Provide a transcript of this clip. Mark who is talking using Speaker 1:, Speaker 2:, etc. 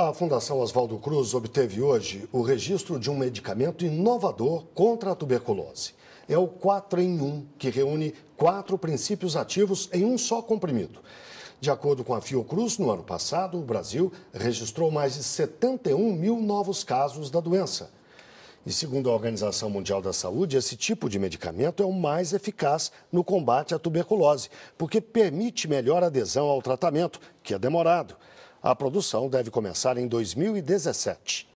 Speaker 1: A Fundação Oswaldo Cruz obteve hoje o registro de um medicamento inovador contra a tuberculose. É o 4 em 1, que reúne quatro princípios ativos em um só comprimido. De acordo com a Fiocruz, no ano passado, o Brasil registrou mais de 71 mil novos casos da doença. E segundo a Organização Mundial da Saúde, esse tipo de medicamento é o mais eficaz no combate à tuberculose, porque permite melhor adesão ao tratamento, que é demorado. A produção deve começar em 2017.